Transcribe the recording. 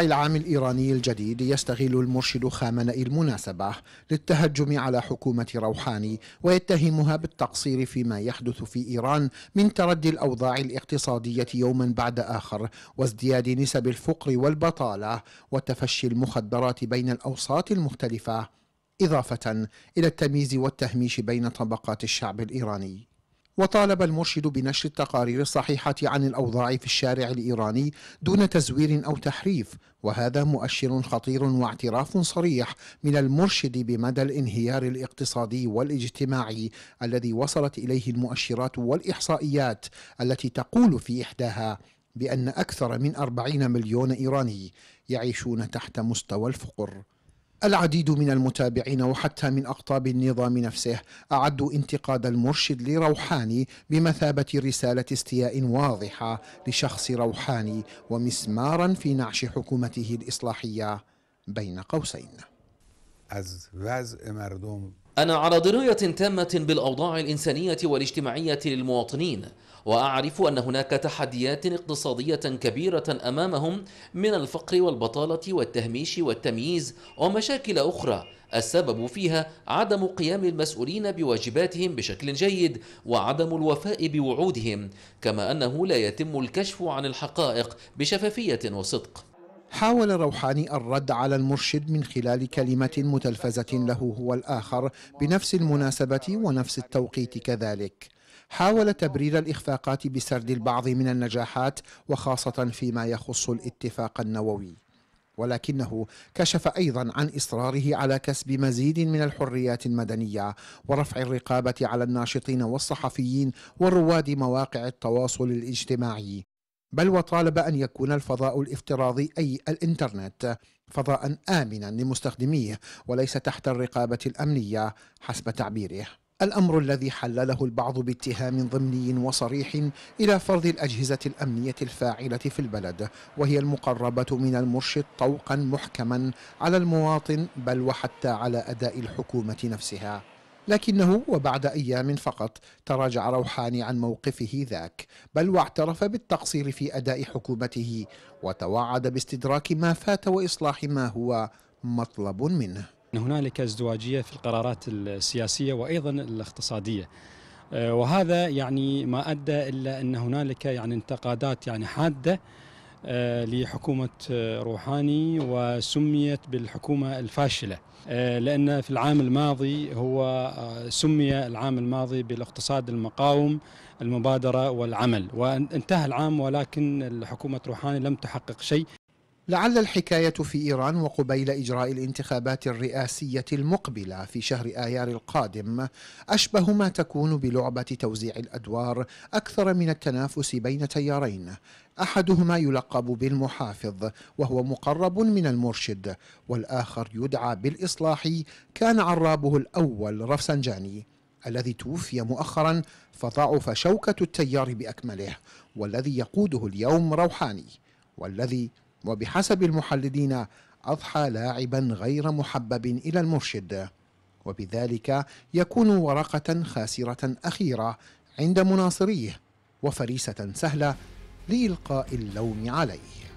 العام الإيراني الجديد يستغل المرشد خامنئي المناسبة للتهجم على حكومة روحاني ويتهمها بالتقصير فيما يحدث في إيران من تردي الأوضاع الاقتصادية يوما بعد آخر وازدياد نسب الفقر والبطالة وتفشي المخدرات بين الأوساط المختلفة إضافة إلى التمييز والتهميش بين طبقات الشعب الإيراني وطالب المرشد بنشر التقارير الصحيحة عن الأوضاع في الشارع الإيراني دون تزوير أو تحريف وهذا مؤشر خطير واعتراف صريح من المرشد بمدى الانهيار الاقتصادي والاجتماعي الذي وصلت إليه المؤشرات والإحصائيات التي تقول في إحداها بأن أكثر من 40 مليون إيراني يعيشون تحت مستوى الفقر العديد من المتابعين وحتى من أقطاب النظام نفسه أعدوا انتقاد المرشد لروحاني بمثابة رسالة استياء واضحة لشخص روحاني ومسمارا في نعش حكومته الإصلاحية بين قوسين از وضع مردم أنا على دراية تامة بالأوضاع الإنسانية والاجتماعية للمواطنين وأعرف أن هناك تحديات اقتصادية كبيرة أمامهم من الفقر والبطالة والتهميش والتمييز ومشاكل أخرى السبب فيها عدم قيام المسؤولين بواجباتهم بشكل جيد وعدم الوفاء بوعودهم كما أنه لا يتم الكشف عن الحقائق بشفافية وصدق حاول روحاني الرد على المرشد من خلال كلمة متلفزة له هو الآخر بنفس المناسبة ونفس التوقيت كذلك حاول تبرير الإخفاقات بسرد البعض من النجاحات وخاصة فيما يخص الاتفاق النووي ولكنه كشف ايضا عن اصراره على كسب مزيد من الحريات المدنيه ورفع الرقابه على الناشطين والصحفيين ورواد مواقع التواصل الاجتماعي بل وطالب أن يكون الفضاء الافتراضي أي الإنترنت فضاء آمنا لمستخدميه وليس تحت الرقابة الأمنية حسب تعبيره الأمر الذي حلله البعض باتهام ضمني وصريح إلى فرض الأجهزة الأمنية الفاعلة في البلد وهي المقربة من المرشد طوقا محكما على المواطن بل وحتى على أداء الحكومة نفسها لكنه وبعد أيام فقط تراجع روحاني عن موقفه ذاك بل واعترف بالتقصير في أداء حكومته وتوعد باستدراك ما فات وإصلاح ما هو مطلب منه هنالك ازدواجية في القرارات السياسية وأيضا الاقتصادية آه، وهذا يعني ما أدى إلا أن هنالك يعني انتقادات يعني حادة آه، لحكومة آه، روحاني وسميت بالحكومة الفاشلة آه، لأن في العام الماضي هو سمي العام الماضي بالاقتصاد المقاوم المبادرة والعمل وانتهى العام ولكن حكومة روحاني لم تحقق شيء لعل الحكاية في إيران وقبيل إجراء الانتخابات الرئاسية المقبلة في شهر آيار القادم أشبه ما تكون بلعبة توزيع الأدوار أكثر من التنافس بين تيارين أحدهما يلقب بالمحافظ وهو مقرب من المرشد والآخر يدعى بالإصلاحي كان عرابه الأول رفسنجاني الذي توفي مؤخرا فضعف شوكة التيار بأكمله والذي يقوده اليوم روحاني والذي وبحسب المحللين أضحى لاعبا غير محبب إلى المرشد وبذلك يكون ورقة خاسرة أخيرة عند مناصريه وفريسة سهلة لإلقاء اللوم عليه